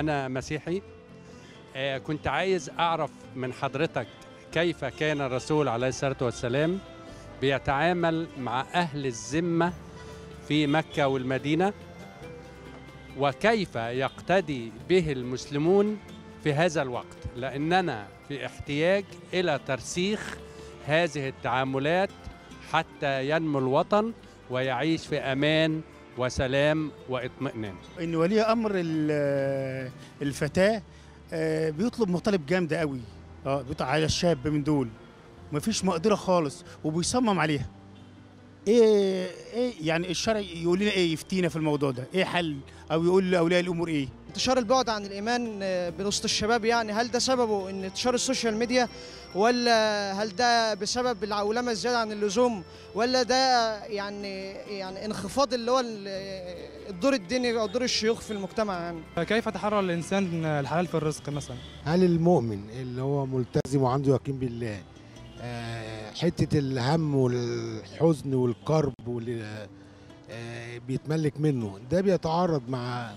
أنا مسيحي آه، كنت عايز أعرف من حضرتك كيف كان الرسول عليه الصلاة والسلام بيتعامل مع أهل الذمة في مكة والمدينة وكيف يقتدي به المسلمون في هذا الوقت لأننا في احتياج إلى ترسيخ هذه التعاملات حتى ينمو الوطن ويعيش في أمان وسلام واطمئنان ان ولي امر الفتاه آه، بيطلب مطالب جامده قوي اه على الشاب من دول مفيش مقدره خالص وبيصمم عليها ايه ايه يعني الشرع يقول لنا ايه يفتينا في الموضوع ده ايه حل او يقول لاولياء الامور ايه انتشار البعد عن الايمان آه، بوسط الشباب يعني هل ده سببه ان انتشار السوشيال ميديا ولا هل ده بسبب العولمه الزياده عن اللزوم ولا ده يعني يعني انخفاض اللي هو آه، الدور الديني او دور الشيوخ في المجتمع يعني كيف تحرر الانسان الحلال في الرزق مثلا هل المؤمن اللي هو ملتزم وعنده يقين بالله آه، حته الهم والحزن والكرب آه، بيتملك منه ده بيتعارض مع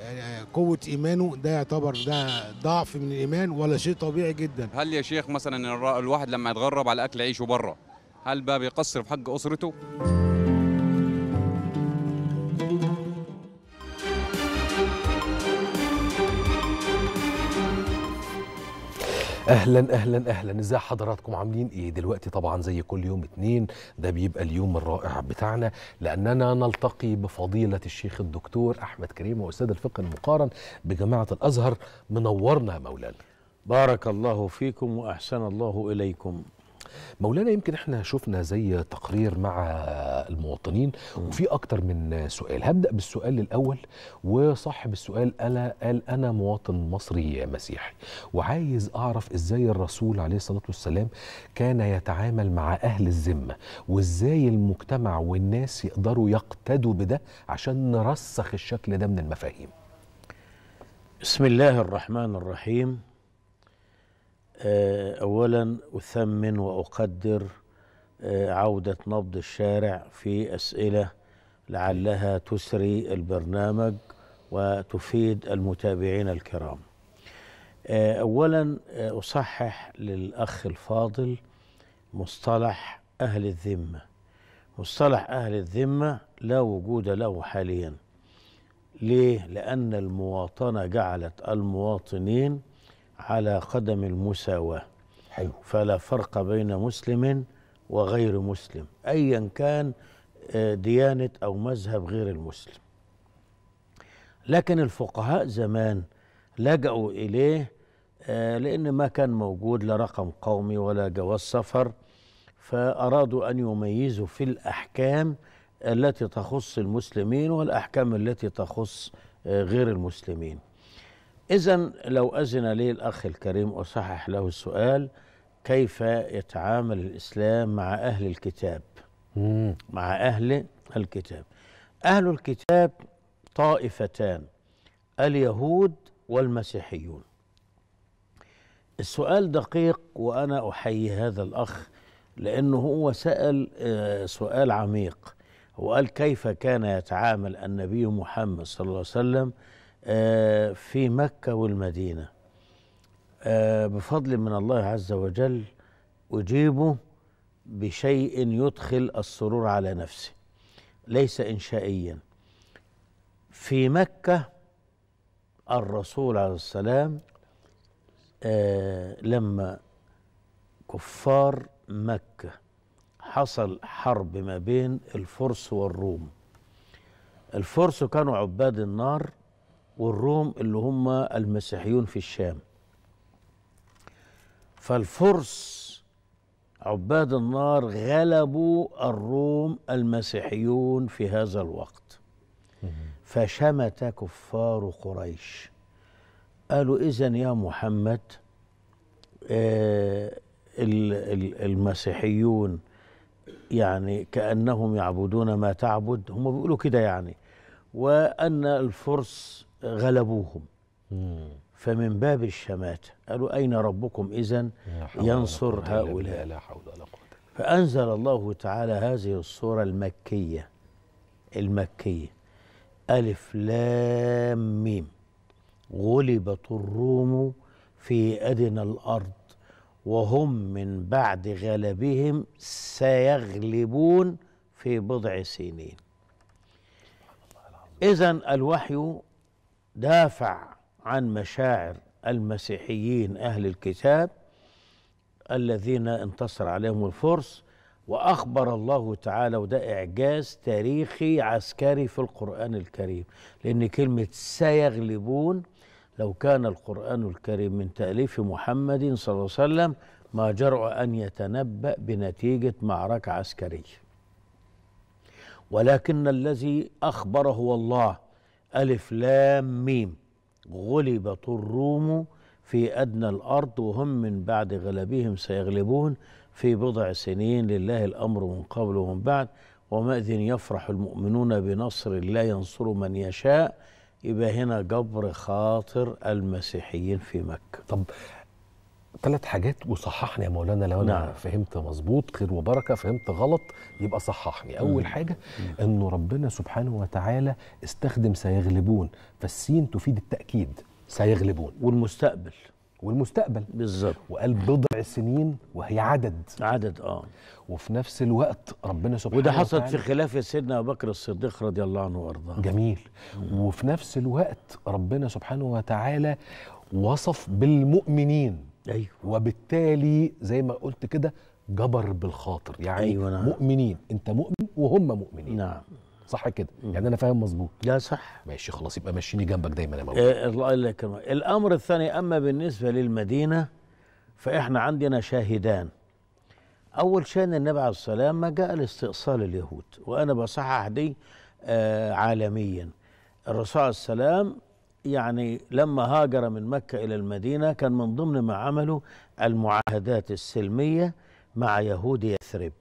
آه، قوة إيمانه ده يعتبر ده ضعف من الإيمان ولا شيء طبيعي جدا هل يا شيخ مثلا الواحد لما يتغرب على أكل عيشه بره هل بقى بيقصر في حق أسرته؟ اهلا اهلا اهلا ازاي حضراتكم عاملين ايه دلوقتي طبعا زي كل يوم اتنين ده بيبقى اليوم الرائع بتاعنا لاننا نلتقي بفضيله الشيخ الدكتور احمد كريم واستاذ الفقه المقارن بجامعه الازهر منورنا يا مولانا بارك الله فيكم واحسن الله اليكم مولانا يمكن احنا شفنا زي تقرير مع المواطنين وفي اكتر من سؤال هبدا بالسؤال الاول وصاحب السؤال انا قال انا مواطن مصري مسيحي وعايز اعرف ازاي الرسول عليه الصلاه والسلام كان يتعامل مع اهل الذمه وازاي المجتمع والناس يقدروا يقتدوا بده عشان نرسخ الشكل ده من المفاهيم بسم الله الرحمن الرحيم آه، أولا أثمن وأقدر آه، عودة نبض الشارع في أسئلة لعلها تسري البرنامج وتفيد المتابعين الكرام آه، أولا أصحح للأخ الفاضل مصطلح أهل الذمة مصطلح أهل الذمة لا وجود له حاليا ليه؟ لأن المواطنة جعلت المواطنين على قدم المساواة حلو فلا فرق بين مسلم وغير مسلم أيا كان آه، ديانة أو مذهب غير المسلم لكن الفقهاء زمان لجأوا إليه آه، لأن ما كان موجود لا رقم قومي ولا جواز سفر فأرادوا أن يميزوا في الأحكام التي تخص المسلمين والأحكام التي تخص آه، غير المسلمين إذا لو أذن لي الأخ الكريم أصحح له السؤال كيف يتعامل الإسلام مع أهل الكتاب مم. مع أهل الكتاب أهل الكتاب طائفتان اليهود والمسيحيون السؤال دقيق وأنا أحيي هذا الأخ لأنه هو سأل آه، سؤال عميق وقال كيف كان يتعامل النبي محمد صلى الله عليه وسلم آه، في مكة والمدينة آه، بفضل من الله عز وجل أجيبه بشيء يدخل السرور على نفسي ليس إنشائيا في مكة الرسول عليه السلام آه، لما كفار مكة حصل حرب ما بين الفرس والروم الفرس كانوا عباد النار والروم اللي هم المسيحيون في الشام فالفرس عباد النار غلبوا الروم المسيحيون في هذا الوقت فشمت كفار قريش قالوا إذا يا محمد آه، المسيحيون يعني كأنهم يعبدون ما تعبد هم بيقولوا كده يعني وأن الفرس غلبوهم فمن باب الشماتة قالوا أين ربكم إذا ينصر هؤلاء لا حول ولا قوة فأنزل الله تعالى هذه الصورة المكية المكية ألف لام ميم غلبت الروم في أدنى الأرض وهم من بعد غلبهم سيغلبون في بضع سنين إذا الوحي دافع عن مشاعر المسيحيين اهل الكتاب الذين انتصر عليهم الفرس واخبر الله تعالى وده اعجاز تاريخي عسكري في القران الكريم لان كلمه سيغلبون لو كان القران الكريم من تاليف محمد صلى الله عليه وسلم ما جرؤ ان يتنبا بنتيجه معركه عسكريه ولكن الذي اخبره الله ألف لام ميم غلبت الروم في أدنى الأرض وهم من بعد غلبهم سيغلبون في بضع سنين لله الأمر من قبل ومن بعد أذن يفرح المؤمنون بنصر الله ينصر من يشاء يبقى هنا جبر خاطر المسيحيين في مكة طب ثلاث حاجات وصححني يا مولانا لو انا نعم. فهمت مظبوط خير وبركه فهمت غلط يبقى صححني اول مم. حاجه مم. انه ربنا سبحانه وتعالى استخدم سيغلبون فالسين تفيد التاكيد سيغلبون والمستقبل والمستقبل بالظبط وقال بضع سنين وهي عدد عدد اه وفي نفس الوقت ربنا سبحانه وده حصل وتعالى في خلافه سيدنا ابو بكر الصديق رضي الله عنه وارضاه جميل مم. وفي نفس الوقت ربنا سبحانه وتعالى وصف بالمؤمنين ايوه وبالتالي زي ما قلت كده جبر بالخاطر يعني أيوة نعم. مؤمنين انت مؤمن وهم مؤمنين نعم صح كده يعني انا فاهم مظبوط لا صح ماشي خلاص يبقى ماشيني جنبك دايما يا مولانا آه، الله يكرمك الامر الثاني اما بالنسبه للمدينه فاحنا عندنا شاهدان اول شان النبي عليه السلام ما جاء لاستئصال اليهود وانا بصحح دي آه عالميا الرسول عليه السلام يعني لما هاجر من مكة إلى المدينة كان من ضمن ما عمله المعاهدات السلمية مع يهود يثرب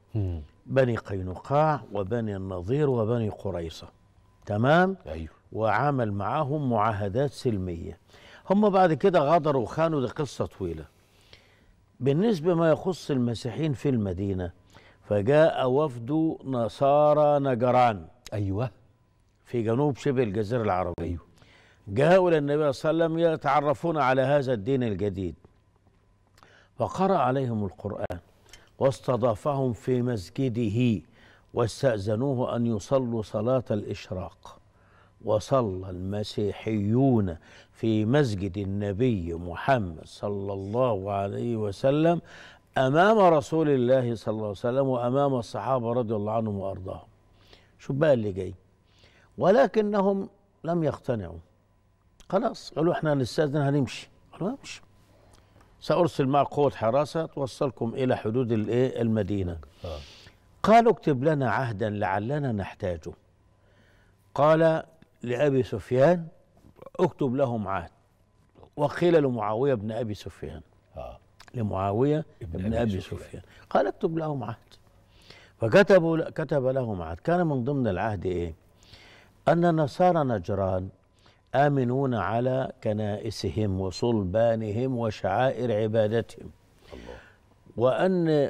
بني قينقاع وبني النظير وبني قريصة تمام أيوه. وعمل معاهم معاهدات سلمية هم بعد كده غدروا وخانوا دي قصة طويلة بالنسبة ما يخص المسيحيين في المدينة فجاء وفد نصارى نجران أيوه في جنوب شبه الجزيرة العربية أيوه جاءوا إلى النبي صلى الله عليه وسلم يتعرفون على هذا الدين الجديد فقرأ عليهم القرآن واستضافهم في مسجده واستأذنوه أن يصلوا صلاة الإشراق وصلى المسيحيون في مسجد النبي محمد صلى الله عليه وسلم أمام رسول الله صلى الله عليه وسلم وأمام الصحابة رضي الله عنهم وأرضاهم شو بقى اللي جاي ولكنهم لم يقتنعوا خلاص قالوا احنا هنستاذن هنمشي قالوا امشي سارسل مع قوه حراسه توصلكم الى حدود الايه المدينه آه. قالوا اكتب لنا عهدا لعلنا نحتاجه قال لابي سفيان اكتب لهم عهد وقيل لمعاويه بن ابي سفيان آه. لمعاويه بن, بن ابي سفيان. سفيان قال اكتب لهم عهد فكتبوا كتب لهم عهد كان من ضمن العهد ايه ان نصارى نجران امنون على كنائسهم وصلبانهم وشعائر عبادتهم الله. وان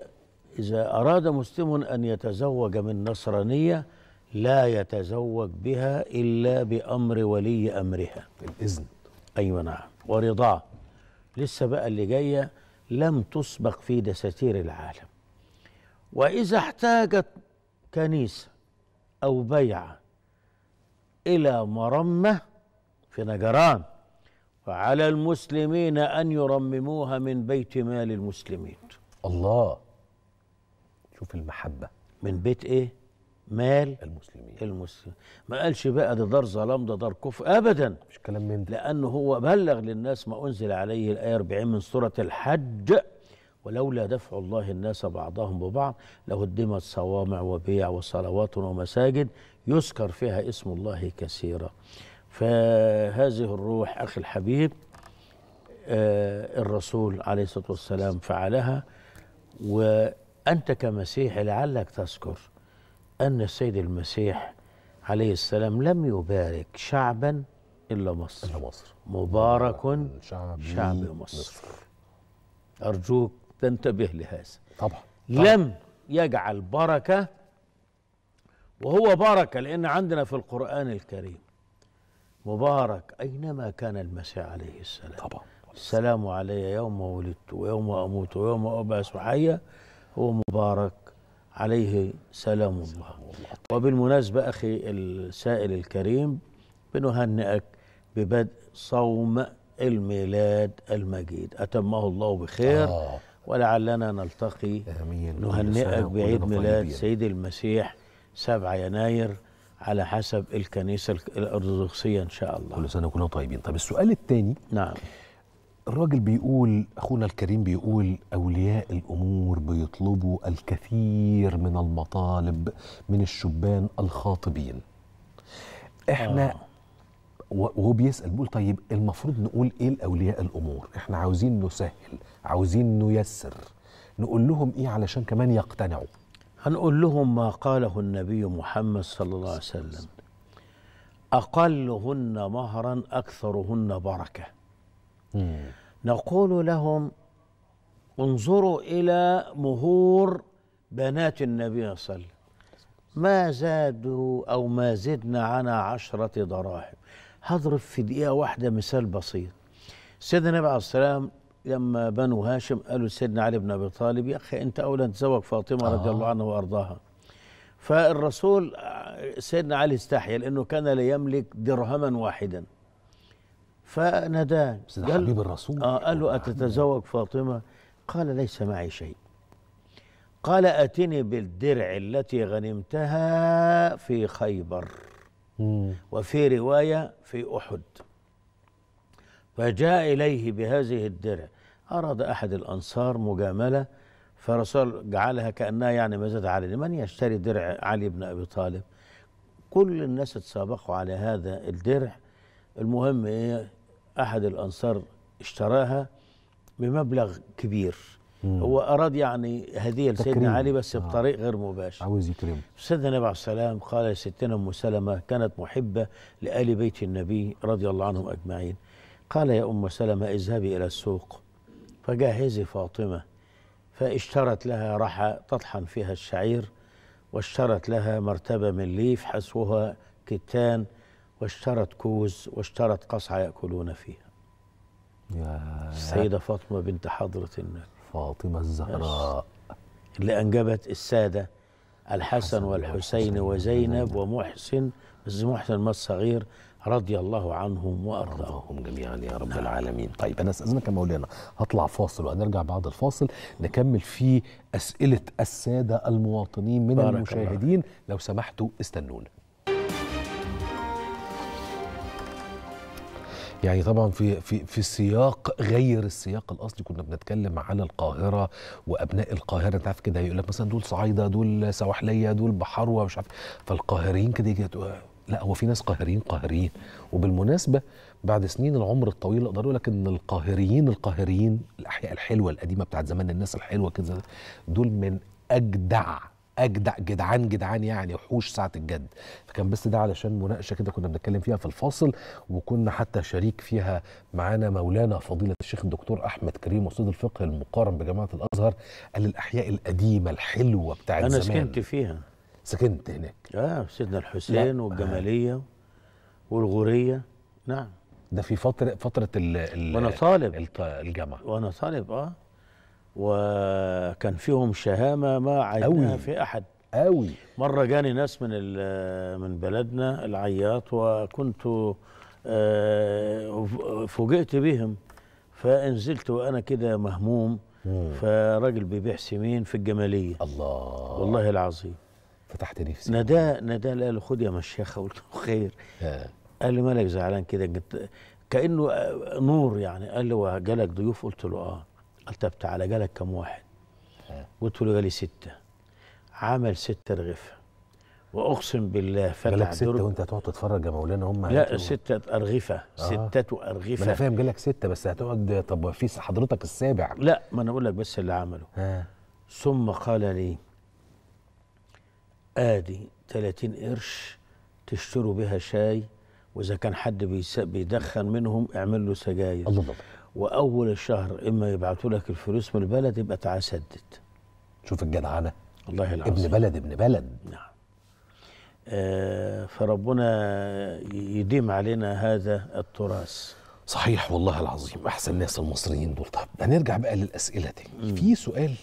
اذا اراد مسلم ان يتزوج من نصرانيه لا يتزوج بها الا بامر ولي امرها الاذن ايوه نعم ورضا لسه بقى اللي جايه لم تسبق في دساتير العالم واذا احتاجت كنيسه او بيعه الى مرمه في نجران فعلى المسلمين أن يرمموها من بيت مال المسلمين الله شوف المحبة من بيت إيه؟ مال المسلمين المسلمين ما قالش بقى ده دار ظلام ده دار كفر أبدا مش كلام من ده لأنه هو بلغ للناس ما أنزل عليه الآية 40 من سورة الحج ولولا دفع الله الناس بعضهم ببعض لهدمت صوامع وبيع وصلوات ومساجد يذكر فيها اسم الله كثيرا فهذه الروح أخي الحبيب آه، الرسول عليه الصلاة والسلام فعلها وأنت كمسيح لعلك تذكر أن السيد المسيح عليه السلام لم يبارك شعبا إلا مصر إلا مصر مبارك شعب, شعب مصر. مصر أرجوك تنتبه لهذا طبعا, طبعا. لم يجعل بركة وهو بركة لأن عندنا في القرآن الكريم مبارك أينما كان المسيح عليه السلام طبعا السلام علي يوم ولدت ويوم أموت ويوم أبعث حيا هو مبارك عليه سلام الله وبالمناسبة أخي السائل الكريم بنهنئك ببدء صوم الميلاد المجيد أتمه الله بخير آه. ولعلنا نلتقي آمين. نهنئك بعيد ميلاد سيد المسيح 7 يناير على حسب الكنيسة الأرثوذكسية إن شاء الله كل سنة وكلنا طيبين طب السؤال الثاني نعم الراجل بيقول أخونا الكريم بيقول أولياء الأمور بيطلبوا الكثير من المطالب من الشبان الخاطبين إحنا آه. وهو بيسال بيقول طيب المفروض نقول ايه لاولياء الامور؟ احنا عاوزين نسهل، عاوزين نيسر، نقول لهم ايه علشان كمان يقتنعوا؟ هنقول لهم ما قاله النبي محمد صلى الله عليه وسلم أقلهن مهرا أكثرهن بركة نقول لهم انظروا إلى مهور بنات النبي صلى الله عليه وسلم ما زادوا أو ما زدنا عن عشرة دراهم هضرب في دقيقة واحدة مثال بسيط سيدنا النبي عليه والسلام لما بنو هاشم قالوا سيدنا علي بن ابي طالب يا اخي انت اولى تزوج فاطمه آه. رضي الله آه. عنها وارضاها فالرسول سيدنا علي استحيا لانه كان لا يملك درهما واحدا فناداه قال حبيب الرسول آه قال له اتتزوج فاطمه قال ليس معي شيء قال اتني بالدرع التي غنمتها في خيبر وفي روايه في احد فجاء اليه بهذه الدرع أراد أحد الأنصار مجاملة فالرسول جعلها كأنها يعني ما زاد علي من يشتري درع علي بن أبي طالب كل الناس اتسابقوا على هذا الدرع المهم إيه أحد الأنصار اشتراها بمبلغ كبير مم. هو أراد يعني هدية لسيدنا علي بس آه. بطريق غير مباشر عاوز يكرمه سيدنا النبي عليه السلام قال لستنا أم سلمة كانت محبة لآل بيت النبي رضي الله عنهم أجمعين قال يا أم سلمة اذهبي إلى السوق فجهزي فاطمة فاشترت لها رحى تطحن فيها الشعير واشترت لها مرتبة من ليف حسوها كتان واشترت كوز واشترت قصعة يأكلون فيها يا السيدة فاطمة بنت حضرة النبي فاطمة الزهراء اللي أنجبت السادة الحسن والحسين وزينب ومحسن بس محسن ما الصغير رضي الله عنهم وارضاهم جميعا يا رب نعم. العالمين طيب انا استاذنك يا مولانا هطلع فاصل وهنرجع بعد الفاصل نكمل في اسئله الساده المواطنين من المشاهدين الله. لو سمحتوا استنونا يعني طبعا في في في سياق غير السياق الاصلي كنا بنتكلم على القاهره وابناء القاهره انت عارف كده يقول لك مثلا دول صعايده دول سواحليه دول بحروه مش عارف فالقاهريين كده يجي لا هو في ناس قاهريين قاهريين وبالمناسبه بعد سنين العمر الطويل اقدر اقول لك ان القاهريين القاهريين الاحياء الحلوه القديمه بتاعت زمان الناس الحلوه كده دول من اجدع اجدع جدعان جدعان يعني وحوش ساعه الجد فكان بس ده علشان مناقشه كده كنا بنتكلم فيها في الفاصل وكنا حتى شريك فيها معانا مولانا فضيله الشيخ الدكتور احمد كريم استاذ الفقه المقارن بجامعه الازهر قال الاحياء القديمه الحلوه بتاعت زمان انا سكنت فيها سكنت هناك اه سيدنا الحسين والجماليه آه. والغوريه نعم ده في فتره فتره ال ال وانا طالب الجامعه وانا طالب اه وكان فيهم شهامه ما عينها في احد قوي مره جاني ناس من من بلدنا العياط وكنت آه، فوجئت بهم فنزلت وانا كده مهموم مم. فراجل بيبيع سمين في الجماليه الله والله العظيم فتحت نفسي ندى ندى قال له خد يا مشيخه قلت له خير آه. قال لي مالك زعلان كده جبت كانه آه، نور يعني قال لي وجالك ضيوف قلت له اه قال طب تعالى جالك كم واحد آه. قلت له جالي سته عمل سته رغيفه واقسم بالله فتح جالك ستة وانت هتقعد تتفرج يا مولانا هم لا و... ستة ارغفة آه. ستة ارغفة ما انا فاهم جالك ستة بس هتقعد طب في حضرتك السابع لا ما انا اقول لك بس اللي عمله آه. ثم قال لي ادي 30 قرش تشتروا بها شاي واذا كان حد بيدخن منهم اعمل له سجاير الله الله. واول الشهر اما يبعثوا لك الفلوس من البلد يبقى تعالى سدد شوف الجدعنه الله العظيم ابن بلد ابن بلد نعم آه فربنا يديم علينا هذا التراث صحيح والله العظيم احسن ناس المصريين دول طب هنرجع بقى للاسئله تاني في سؤال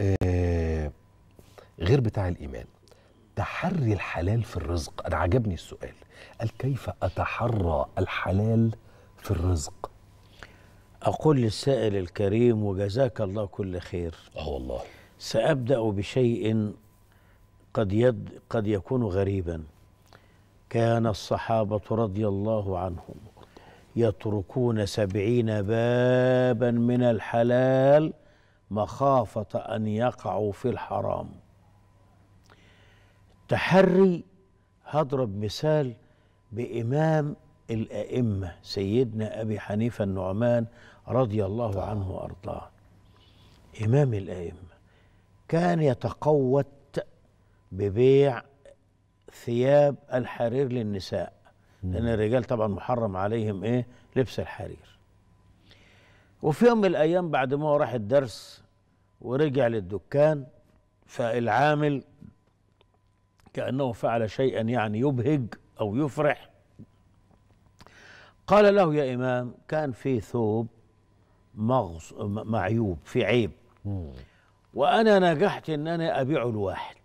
آه غير بتاع الإيمان تحري الحلال في الرزق أنا عجبني السؤال قال كيف أتحرى الحلال في الرزق أقول للسائل الكريم وجزاك الله كل خير آه والله سأبدأ بشيء قد, يد قد يكون غريبا كان الصحابة رضي الله عنهم يتركون سبعين بابا من الحلال مخافة أن يقعوا في الحرام التحري هضرب مثال بإمام الأئمة سيدنا أبي حنيفة النعمان رضي الله عنه وأرضاه إمام الأئمة كان يتقوت ببيع ثياب الحرير للنساء لأن الرجال طبعا محرم عليهم إيه لبس الحرير وفي يوم من الأيام بعد ما هو راح الدرس ورجع للدكان فالعامل كأنه فعل شيئا يعني يبهج أو يفرح قال له يا إمام كان في ثوب مغص معيوب في عيب وأنا نجحت إن أنا أبيعه لواحد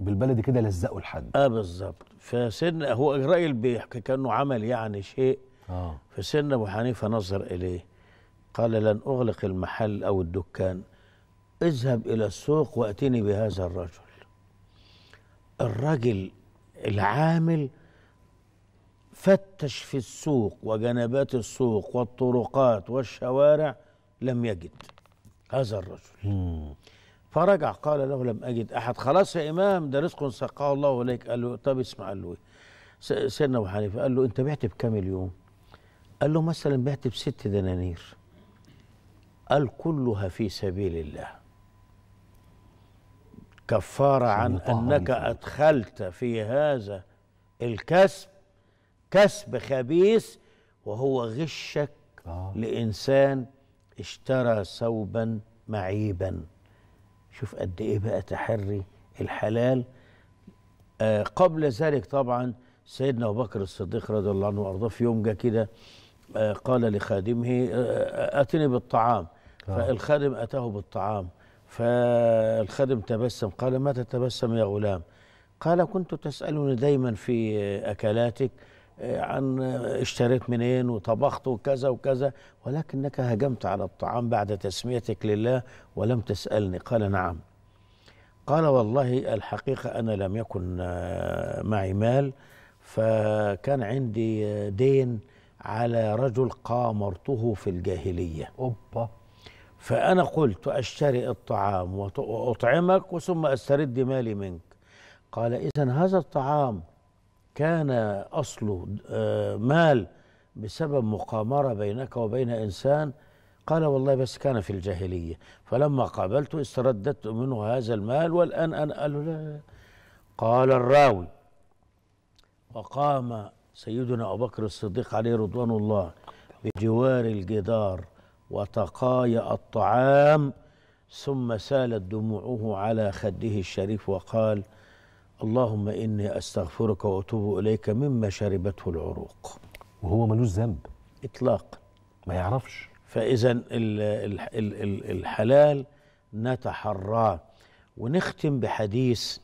بالبلدي كده لزقه لحد اه بالظبط فسن هو الراجل بيحكي كانه عمل يعني شيء اه فسن ابو حنيفه نظر اليه قال لن اغلق المحل او الدكان اذهب الى السوق واتني بهذا الرجل الراجل العامل فتش في السوق وجنبات السوق والطرقات والشوارع لم يجد هذا الرجل مم. فرجع قال له لم أجد أحد خلاص يا إمام ده رزق سقاه الله إليك قال له طب اسمع قال له سيدنا أبو حنيفة قال له أنت بعت بكام اليوم قال له مثلا بعت بست دنانير قال كلها في سبيل الله كفارة عن أنك أدخلت في هذا الكسب كسب خبيث وهو غشك آه. لإنسان اشترى ثوبا معيبا شوف قد إيه بقى تحري الحلال آه قبل ذلك طبعا سيدنا أبو بكر الصديق رضي الله عنه وأرضاه في يوم جه كده آه قال لخادمه آه, آه،, آه، أتني بالطعام آه. فالخادم أتاه بالطعام فالخادم تبسم قال ما تتبسم يا غلام قال كنت تسألني دايما في أكلاتك آه، عن آه، اشتريت منين وطبخت وكذا وكذا ولكنك هجمت على الطعام بعد تسميتك لله ولم تسألني قال نعم قال والله الحقيقة أنا لم يكن آه، معي مال فكان عندي دين على رجل قامرته في الجاهلية أوبا فأنا قلت أشتري الطعام وأطعمك ثم أسترد مالي منك قال إذا هذا الطعام كان أصله آه، مال بسبب مقامرة بينك وبين إنسان قال والله بس كان في الجاهلية فلما قابلت استرددت منه هذا المال والآن أنا قال لا قال الراوي وقام سيدنا أبو بكر الصديق عليه رضوان الله بجوار الجدار وتقايا الطعام ثم سالت دموعه على خده الشريف وقال اللهم إني أستغفرك وأتوب إليك مما شربته العروق وهو ملوش ذنب إطلاقا ما يعرفش فإذا الحلال نتحراه ونختم بحديث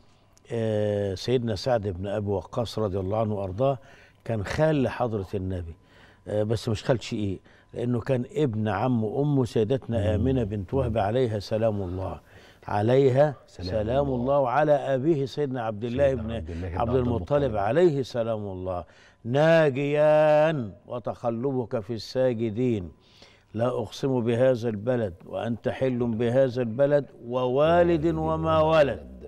آه، سيدنا سعد بن أبي وقاص رضي الله عنه وأرضاه كان خال لحضرة النبي آه، بس مش خالتش ايه لانه كان ابن عم امه سيدتنا امنه بنت وهب عليها سلام الله عليها سلام, سلام الله. الله وعلى أبيه سيدنا عبد الله بن عبد, الله عبد المطلب عليه سلام الله ناجيان وتقلبك في الساجدين لا أقسم بهذا البلد وأنت حل بهذا البلد ووالد وما ولد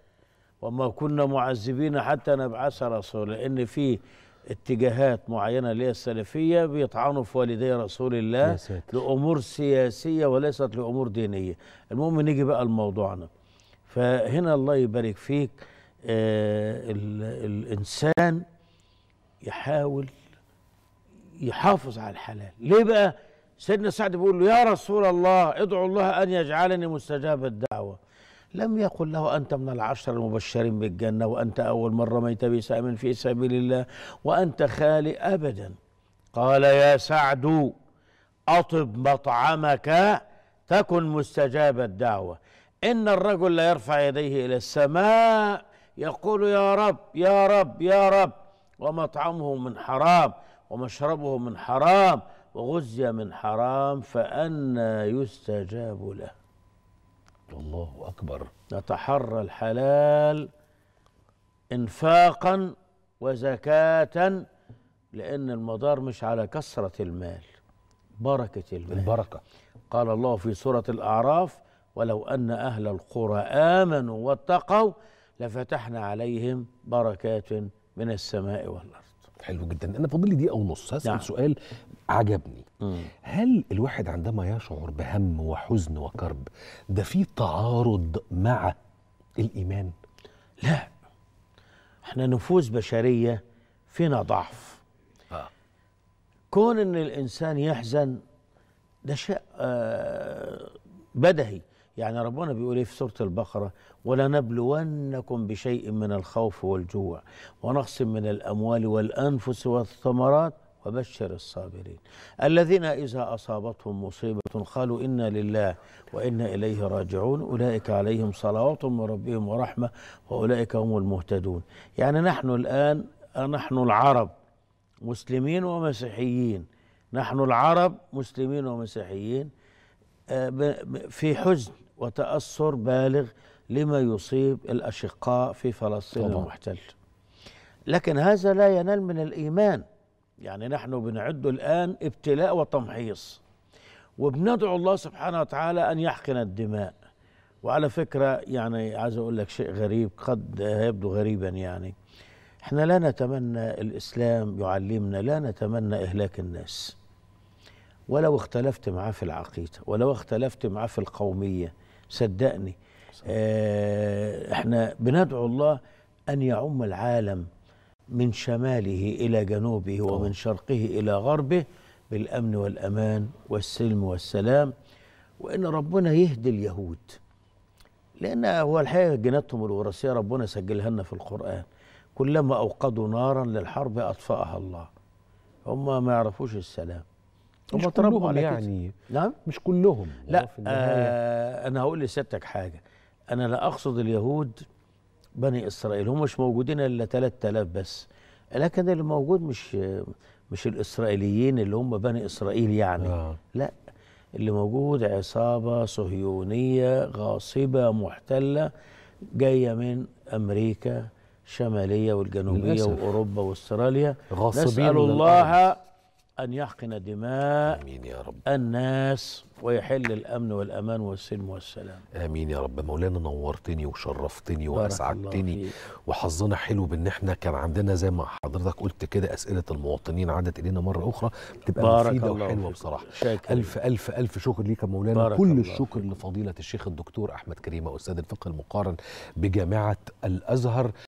وما كنا معذبين حتى نبعث رسول لأن في اتجاهات معينه اللي هي السلفيه بيطعنوا في والدي رسول الله لامور سياسيه وليست لامور دينيه المهم نيجي بقى لموضوعنا فهنا الله يبارك فيك آه الانسان يحاول يحافظ على الحلال ليه بقى سيدنا سعد بيقول له يا رسول الله ادعو الله ان يجعلني مستجاب الدعوه لم يقل له أنت من العشر المبشرين بالجنة وأنت أول من رميت بسهم في سبيل الله وأنت خالي أبدا قال يا سعد أطب مطعمك تكن مستجاب الدعوة إن الرجل لا يرفع يديه إلى السماء يقول يا رب يا رب يا رب ومطعمه من حرام ومشربه من حرام وغزي من حرام فأنى يستجاب له الله أكبر نتحرى الحلال إنفاقا وزكاة لأن المدار مش على كثرة المال بركة المال البركة قال الله في سورة الأعراف ولو أن أهل القرى آمنوا واتقوا لفتحنا عليهم بركات من السماء والأرض حلو جدا انا فاضل لي دقيقه ونص هسال نعم. سؤال عجبني مم. هل الواحد عندما يشعر بهم وحزن وكرب ده في تعارض مع الايمان لا احنا نفوس بشريه فينا ضعف آه. كون ان الانسان يحزن ده شيء آه بدهي يعني ربنا بيقول ايه في سوره البقره ولنبلونكم بشيء من الخوف والجوع ونقص من الاموال والانفس والثمرات وبشر الصابرين الذين اذا اصابتهم مصيبه قالوا انا لله وانا اليه راجعون اولئك عليهم صلوات من ربهم ورحمه واولئك هم المهتدون يعني نحن الان نحن العرب مسلمين ومسيحيين نحن العرب مسلمين ومسيحيين آه، في حزن وتأثر بالغ لما يصيب الأشقاء في فلسطين طبعا. المحتل لكن هذا لا ينال من الإيمان يعني نحن بنعد الآن ابتلاء وتمحيص وبندعو الله سبحانه وتعالى أن يحقن الدماء وعلى فكرة يعني عايز أقول لك شيء غريب قد يبدو غريبا يعني احنا لا نتمنى الإسلام يعلمنا لا نتمنى إهلاك الناس ولو اختلفت معاه في العقيدة ولو اختلفت معاه في القومية صدقني آه، احنا بندعو الله ان يعم العالم من شماله الى جنوبه ومن شرقه الى غربه بالامن والامان والسلم والسلام وان ربنا يهدي اليهود لان هو الحقيقه جناتهم الوراثيه ربنا سجلها لنا في القران كلما اوقدوا نارا للحرب اطفاها الله هم ما يعرفوش السلام يعني. نعم. مش كلهم يعني نعم مش كلهم لا في آه انا هقول لسيادتك حاجه انا لا اقصد اليهود بني اسرائيل هم مش موجودين الا 3000 بس لكن اللي موجود مش مش الاسرائيليين اللي هم بني اسرائيل يعني آه. لا اللي موجود عصابه صهيونيه غاصبه محتله جايه من امريكا الشماليه والجنوبيه للأسف. واوروبا واستراليا غاصبين نسال الله أن يحقن دماء آمين يا رب الناس ويحل الأمن والأمان والسلم والسلام آمين يا رب مولانا نورتني وشرفتني وأسعدتني وحظنا حلو بأن احنا كان عندنا زي ما حضرتك قلت كده أسئلة المواطنين عادت إلينا مرة أخرى بتبقى مفيدة وحلوة بصراحة شاكر. ألف ألف ألف شكر ليك يا مولانا كل الشكر لفضيلة الشيخ الدكتور أحمد كريمة أستاذ الفقه المقارن بجامعة الأزهر